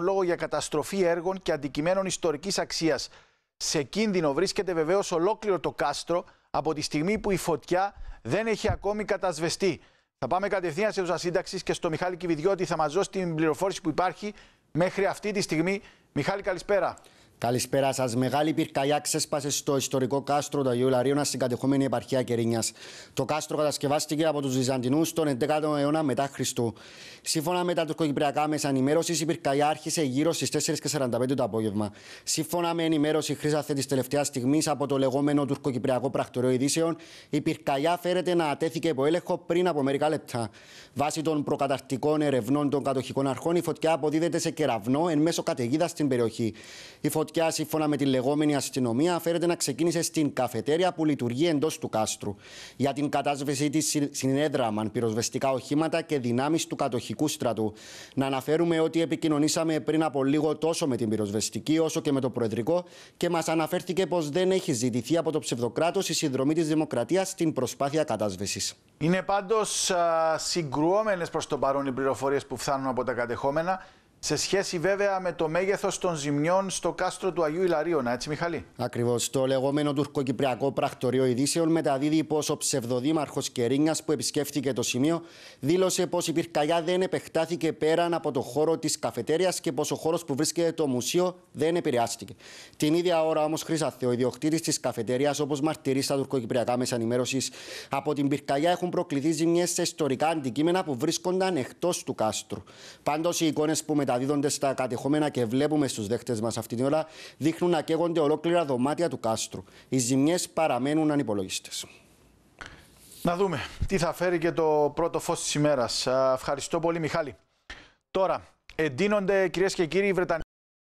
λόγο για καταστροφή έργων και αντικειμένων ιστορικής αξίας. Σε κίνδυνο βρίσκεται βεβαίως ολόκληρο το κάστρο από τη στιγμή που η φωτιά δεν έχει ακόμη κατασβεστεί. Θα πάμε κατευθείαν σε τους σύνταξης και στο Μιχάλη Κιβιδιώτη θα μας δώσει την πληροφόρηση που υπάρχει μέχρι αυτή τη στιγμή. Μιχάλη, καλησπέρα. Καλησπέρα σας. Μεγάλη πυρκαγιά ξέσπασε στο ιστορικό κάστρο του Αγίου Λαρίωνα στην κατεχόμενη επαρχία Κερίνιας. Το κάστρο κατασκευάστηκε από τους Βυζαντινούς τον 11ο αιώνα μετά Χριστού. Σύμφωνα με τα τουρκοκυπριακά μέσα ενημέρωσης, η πυρκαγιά άρχισε γύρω στις 4.45 το απόγευμα. Σύμφωνα με ενημέρωση χρήσα της τελευταίας στιγμής από το λεγόμενο τουρκοκυπριακό πρακτορείο ειδήσεων, η πυρκαγιά φέρεται να ατέθηκε υπό έλεγχο πριν από μερικά λεπτά. Βάσει των προκαταρκτικών ερευνών των κατοχικών αρχών, η φωτιά αποδίδεται σε κεραυνό εν μέσω καταιγίδας στην περιοχή. Η φωτιά, σύμφωνα με τη λεγόμενη αστυνομία, φέρεται να ξεκίνησε στην καφετέρια που λειτουργεί εντός του κάστρου. Για την κατάσβεση της συνέδραμαν πυροσβεστικά οχήματα και δυνάμεις του κατοχικού στρατού. Να αναφέρουμε ότι επικοινωνήσαμε πριν από λίγο τόσο με την πυροσβεστική όσο και με το Προεδρικό και μας αναφέρθηκε πως δεν έχει ζητηθεί από το ψευδοκράτος η συνδρομή της Δημοκρατίας στην προσπάθεια κατάσβεσης. Είναι πάντως συγκρουόμενες προς το παρόν οι πληροφορίες που φθάνουν από τα κατεχόμενα σε σχέση βέβαια με το μέγεθος των ζημιών στο κάστρο του Αγίου Ιλαρίωνα, έτσι, Μιχαλή. Ακριβώς. Το λεγόμενο τουρκοκυπριακό πρακτορείο ειδήσεων μεταδίδει πως ο ψευδοδήμαρχος Κερίνιας που επισκέφθηκε το σημείο δήλωσε πως η πυρκαγιά δεν επεκτάθηκε πέραν από το χώρο της καφετέριας και πως ο χώρος που βρίσκεται το μουσείο δεν επηρεάστηκε. Την ίδια ώρα όμως, Χρυσαθέ, ο ιδιοκτήτης της καφετέριας, όπως μαρτυρεί στα τουρκοκυπριακά μέσα ενημέρωσης, από την πυρκαγιά έχουν προκληθεί ζημιές σε ιστορικά αντικείμενα που βρίσκονταν εκτός του κάστρου. Πάντως, οι εικόνες που μετα μεταδίδονται στα κατεχόμενα και βλέπουμε στους δέχτες μας αυτή την ώρα, δείχνουν να καίγονται ολόκληρα δωμάτια του κάστρου. Οι ζημιές παραμένουν ανυπολογιστές. Να δούμε τι θα φέρει και το πρώτο φως της ημέρας. Ευχαριστώ πολύ Μιχάλη. Τώρα, εντείνονται κυρίες και κύριοι Βρετανοί.